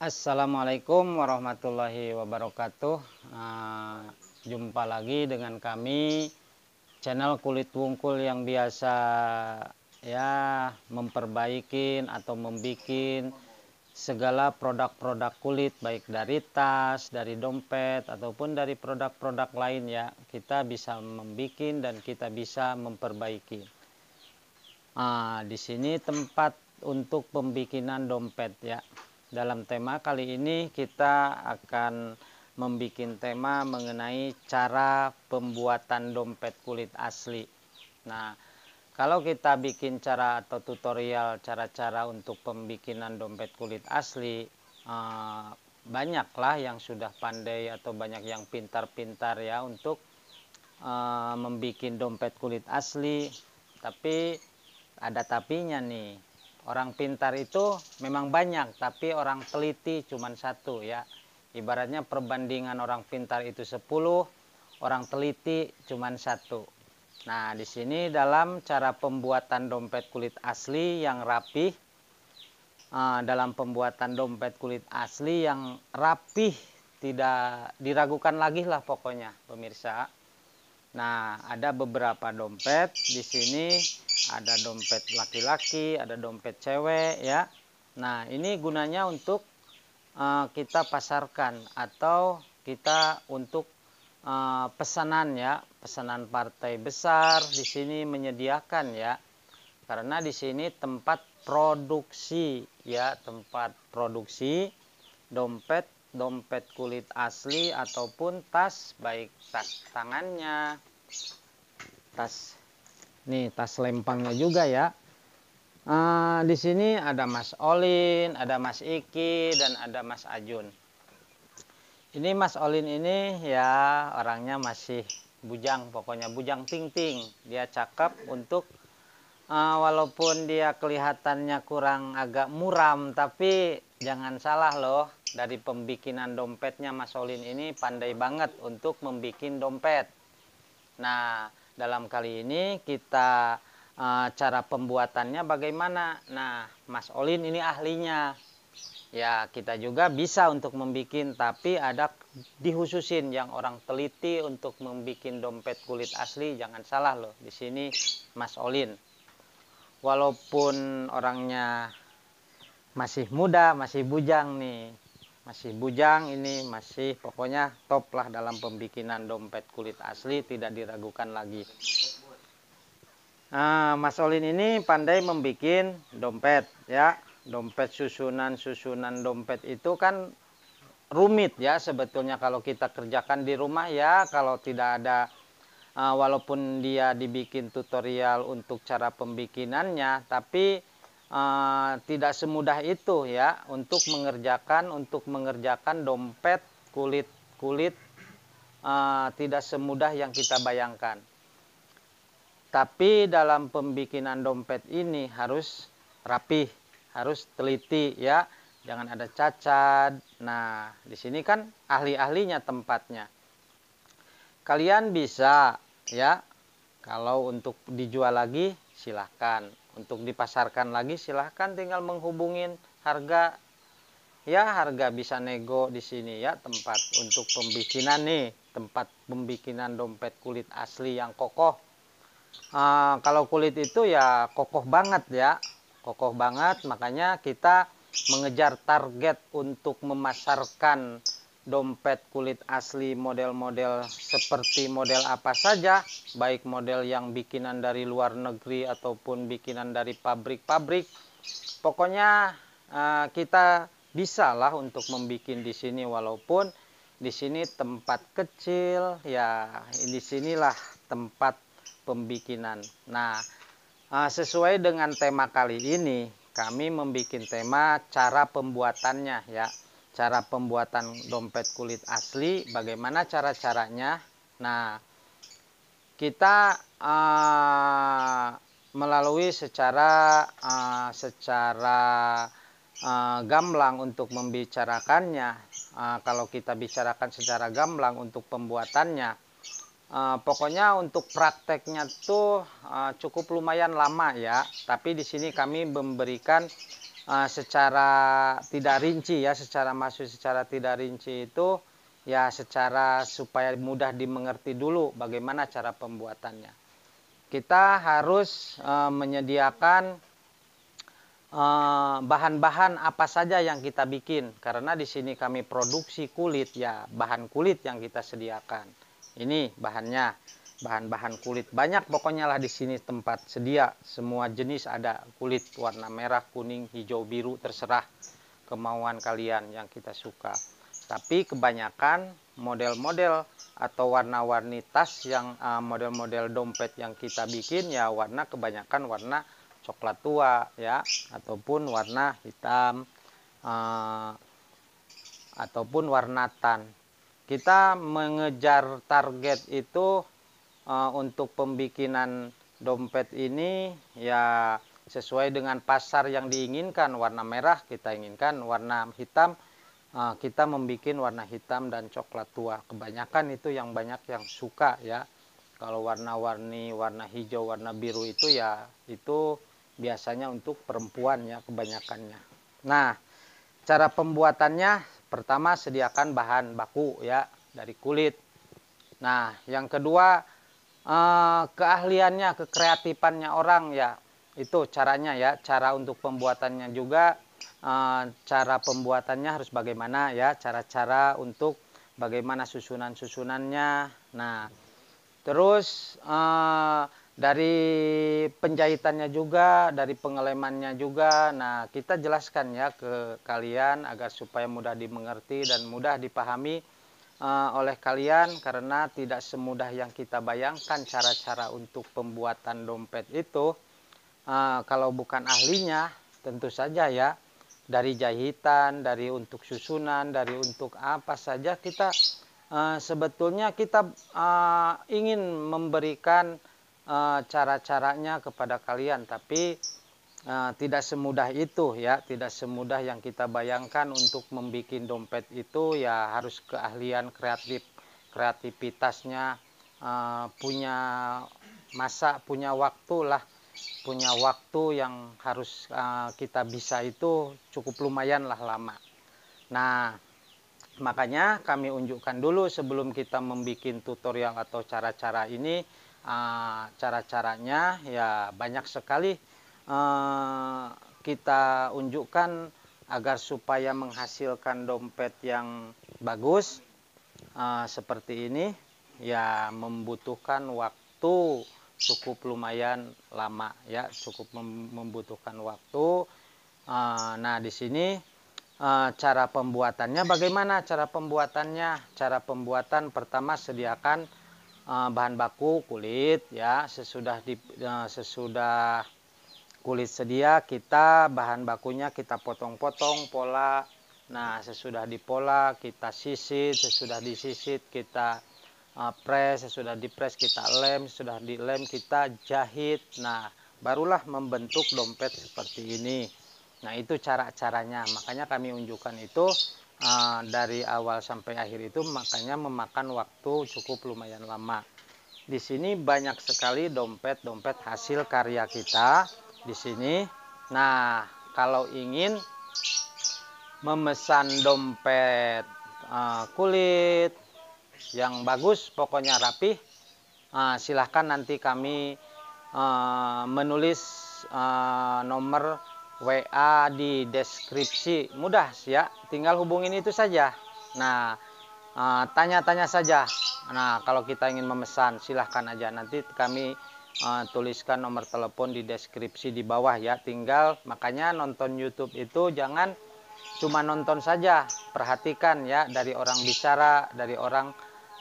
Assalamualaikum warahmatullahi wabarakatuh. Ah, jumpa lagi dengan kami channel kulit wungkul yang biasa ya memperbaikin atau membikin segala produk-produk kulit baik dari tas, dari dompet ataupun dari produk-produk lain ya. Kita bisa membikin dan kita bisa memperbaiki. nah, di sini tempat untuk pembikinan dompet ya dalam tema kali ini kita akan membuat tema mengenai cara pembuatan dompet kulit asli. Nah, kalau kita bikin cara atau tutorial cara-cara untuk pembikinan dompet kulit asli, eh, banyaklah yang sudah pandai atau banyak yang pintar-pintar ya untuk eh, membuat dompet kulit asli. Tapi ada tapinya nih orang pintar itu memang banyak tapi orang teliti cuma satu ya ibaratnya perbandingan orang pintar itu 10 orang teliti cuma satu nah di sini dalam cara pembuatan dompet kulit asli yang rapih eh, dalam pembuatan dompet kulit asli yang rapih tidak diragukan lagi lah pokoknya pemirsa Nah, ada beberapa dompet di sini, ada dompet laki-laki, ada dompet cewek ya. Nah, ini gunanya untuk uh, kita pasarkan atau kita untuk uh, pesanan ya, pesanan partai besar di sini menyediakan ya. Karena di sini tempat produksi ya, tempat produksi dompet dompet kulit asli ataupun tas baik tas tangannya tas nih tas lempangnya juga ya uh, di sini ada Mas Olin ada Mas Iki dan ada Mas Ajun ini Mas Olin ini ya orangnya masih bujang pokoknya bujang ting ting dia cakep untuk uh, walaupun dia kelihatannya kurang agak muram tapi jangan salah loh dari pembikinan dompetnya Mas Olin ini pandai banget untuk membuat dompet nah dalam kali ini kita e, cara pembuatannya bagaimana nah Mas Olin ini ahlinya ya kita juga bisa untuk membuat tapi ada dihususin yang orang teliti untuk membuat dompet kulit asli jangan salah loh di sini Mas Olin walaupun orangnya masih muda, masih bujang nih. Masih bujang ini masih pokoknya top lah dalam pembikinan dompet kulit asli tidak diragukan lagi. Nah, Mas Olin ini pandai membuat dompet ya. Dompet susunan-susunan dompet itu kan rumit ya sebetulnya kalau kita kerjakan di rumah ya kalau tidak ada ah, walaupun dia dibikin tutorial untuk cara pembikinannya tapi uh, tidak semudah itu ya untuk mengerjakan untuk mengerjakan dompet kulit kulit uh, tidak semudah yang kita bayangkan. Tapi dalam pembikinan dompet ini harus rapih, harus teliti ya, jangan ada cacat. Nah, di sini kan ahli-ahlinya tempatnya. Kalian bisa ya, kalau untuk dijual lagi silahkan untuk dipasarkan lagi silahkan tinggal menghubungin harga ya harga bisa nego di sini ya tempat untuk pembikinan nih tempat pembikinan dompet kulit asli yang kokoh uh, kalau kulit itu ya kokoh banget ya kokoh banget makanya kita mengejar target untuk memasarkan dompet kulit asli model-model seperti model apa saja, baik model yang bikinan dari luar negeri ataupun bikinan dari pabrik-pabrik. Pokoknya eh, kita bisa lah untuk membuat di sini walaupun di sini tempat kecil ya di sinilah tempat pembikinan. Nah, eh, sesuai dengan tema kali ini kami membuat tema cara pembuatannya ya cara pembuatan dompet kulit asli, bagaimana cara-caranya. Nah, kita uh, melalui secara uh, secara uh, gamblang untuk membicarakannya. Uh, kalau kita bicarakan secara gamblang untuk pembuatannya, uh, pokoknya untuk prakteknya tuh uh, cukup lumayan lama ya. Tapi di sini kami memberikan Eh, secara tidak rinci ya secara masuk secara tidak rinci itu ya secara supaya mudah dimengerti dulu bagaimana cara pembuatannya kita harus uh, menyediakan eh, bahan-bahan uh, apa saja yang kita bikin karena di sini kami produksi kulit ya bahan kulit yang kita sediakan ini bahannya bahan-bahan kulit banyak pokoknya lah di sini tempat sedia semua jenis ada kulit warna merah kuning hijau biru terserah kemauan kalian yang kita suka tapi kebanyakan model-model atau warna-warni tas yang eh, model-model dompet yang kita bikin ya warna kebanyakan warna coklat tua ya ataupun warna hitam uh, ataupun warna tan kita mengejar target itu Eh, untuk pembikinan dompet ini ya sesuai dengan pasar yang diinginkan warna merah kita inginkan warna hitam eh, kita membuat warna hitam dan coklat tua kebanyakan itu yang banyak yang suka ya kalau warna-warni warna hijau warna biru itu ya itu biasanya untuk perempuan ya kebanyakannya nah cara pembuatannya pertama sediakan bahan baku ya dari kulit nah yang kedua Eh, keahliannya, kekreatifannya orang ya. Itu caranya ya, cara untuk pembuatannya juga eh, cara pembuatannya harus bagaimana ya, cara-cara untuk bagaimana susunan-susunannya. Nah, terus eh, dari penjahitannya juga, dari pengelemannya juga. Nah, kita jelaskan ya ke kalian agar supaya mudah dimengerti dan mudah dipahami Eh, oleh kalian karena tidak semudah yang kita bayangkan cara-cara untuk pembuatan dompet itu uh, kalau bukan ahlinya tentu saja ya dari jahitan dari untuk susunan dari untuk apa saja kita uh, sebetulnya kita uh, ingin memberikan uh, cara-caranya kepada kalian tapi Ah, tidak semudah itu ya, tidak semudah yang kita bayangkan untuk membuat dompet itu ya harus keahlian kreatif, kreativitasnya uh, punya masa, punya waktu lah, punya waktu yang harus uh, kita bisa itu cukup lumayan lah lama. Nah, makanya kami unjukkan dulu sebelum kita membuat tutorial atau cara-cara ini uh, cara-caranya ya banyak sekali Eh, kita unjukkan agar supaya menghasilkan dompet yang bagus eh, seperti ini ya membutuhkan waktu cukup lumayan lama ya cukup membutuhkan waktu eh, nah di sini cara pembuatannya bagaimana cara pembuatannya cara pembuatan pertama sediakan bahan baku kulit ya sesudah di, sesudah kulit sedia kita bahan bakunya kita potong-potong pola nah sesudah dipola kita sisit sesudah disisit kita eh, press sesudah dipres kita lem sudah dilem kita jahit nah barulah membentuk dompet seperti ini nah itu cara-caranya makanya kami unjukkan itu eh, dari awal sampai akhir itu makanya memakan waktu cukup lumayan lama di sini banyak sekali dompet-dompet hasil karya kita di sini. Nah, kalau ingin memesan dompet uh, kulit yang bagus, pokoknya rapi, uh, silahkan nanti kami uh, menulis uh, nomor WA di deskripsi. Mudah ya, tinggal hubungin itu saja. Nah, tanya-tanya uh, saja. Nah, kalau kita ingin memesan, silahkan aja. Nanti kami uh, tuliskan nomor telepon di deskripsi di bawah ya. Tinggal makanya nonton YouTube itu jangan cuma nonton saja, perhatikan ya dari orang bicara, dari orang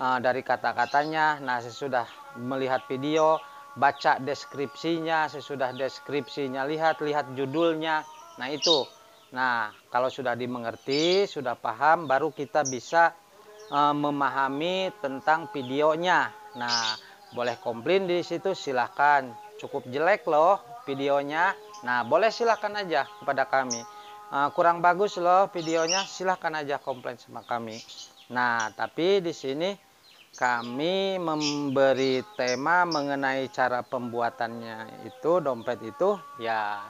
uh, dari kata-katanya. Nah, sesudah melihat video, baca deskripsinya, sesudah deskripsinya lihat lihat judulnya. Nah, itu. Nah, kalau sudah dimengerti, sudah paham baru kita bisa uh, memahami tentang videonya. Nah, boleh komplain di situ silahkan cukup jelek loh videonya nah boleh silahkan aja kepada kami uh, kurang bagus loh videonya silahkan aja komplain sama kami nah tapi di sini kami memberi tema mengenai cara pembuatannya itu dompet itu ya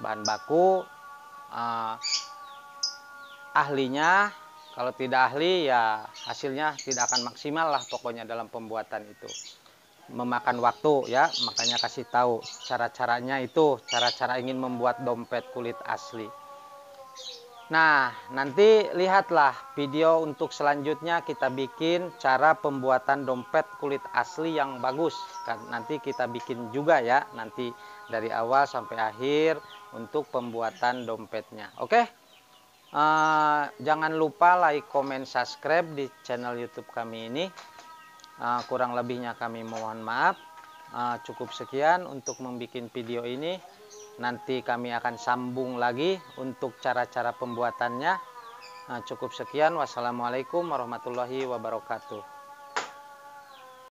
bahan baku uh, ahlinya kalau tidak ahli ya hasilnya tidak akan maksimal lah pokoknya dalam pembuatan itu. Memakan waktu ya, makanya kasih tahu cara-caranya itu, cara-cara ingin membuat dompet kulit asli. Nah, nanti lihatlah video untuk selanjutnya kita bikin cara pembuatan dompet kulit asli yang bagus. Kan, nanti kita bikin juga ya, nanti dari awal sampai akhir untuk pembuatan dompetnya. Oke? Okay? Eh, jangan lupa like, comment, subscribe di channel YouTube kami ini. Uh, kurang lebihnya kami mohon maaf. Uh, cukup sekian untuk membuat video ini. Nanti kami akan sambung lagi untuk cara-cara pembuatannya. Uh, cukup sekian. Wassalamualaikum warahmatullahi wabarakatuh.